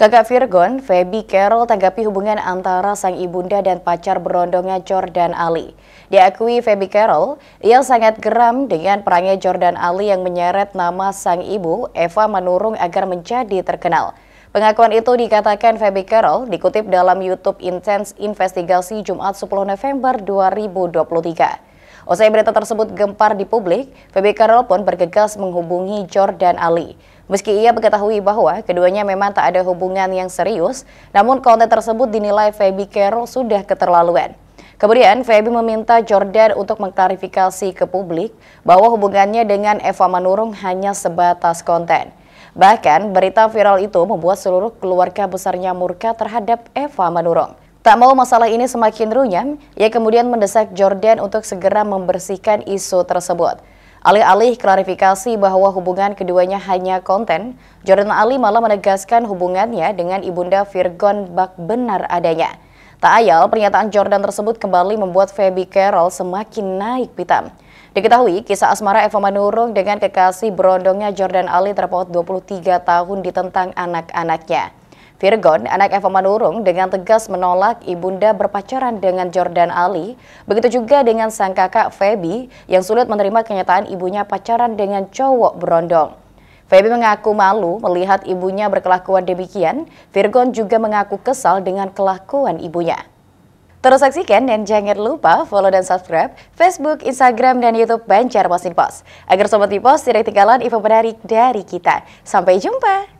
Kakak Virgon, Feby Carol tanggapi hubungan antara sang ibunda dan pacar berondongnya Jordan Ali. Diakui Feby Carol, ia sangat geram dengan perangnya Jordan Ali yang menyeret nama sang ibu Eva Manurung agar menjadi terkenal. Pengakuan itu dikatakan Feby Carol dikutip dalam YouTube Intense Investigasi Jumat 10 November 2023. Usai berita tersebut gempar di publik, Feby Karel pun bergegas menghubungi Jordan Ali. Meski ia mengetahui bahwa keduanya memang tak ada hubungan yang serius, namun konten tersebut dinilai Feby Carol sudah keterlaluan. Kemudian, Feby meminta Jordan untuk mengklarifikasi ke publik bahwa hubungannya dengan Eva Manurung hanya sebatas konten. Bahkan, berita viral itu membuat seluruh keluarga besarnya murka terhadap Eva Manurung. Tak mau masalah ini semakin runyam, ia kemudian mendesak Jordan untuk segera membersihkan isu tersebut. Alih-alih klarifikasi bahwa hubungan keduanya hanya konten, Jordan Ali malah menegaskan hubungannya dengan ibunda Virgon Bak benar adanya. Tak ayal, pernyataan Jordan tersebut kembali membuat Feby Carroll semakin naik pitam. Diketahui, kisah asmara Eva Manurung dengan kekasih berondongnya Jordan Ali terpaut 23 tahun ditentang anak-anaknya. Virgon, anak Eva Manurung, dengan tegas menolak ibunda berpacaran dengan Jordan Ali, begitu juga dengan sang kakak Feby yang sulit menerima kenyataan ibunya pacaran dengan cowok berondong. Feby mengaku malu melihat ibunya berkelakuan demikian, Virgon juga mengaku kesal dengan kelakuan ibunya. Terus saksikan dan jangan lupa follow dan subscribe Facebook, Instagram, dan Youtube Banjarmasin Pos. Agar Sobat Pos tidak ketinggalan info menarik dari kita. Sampai jumpa!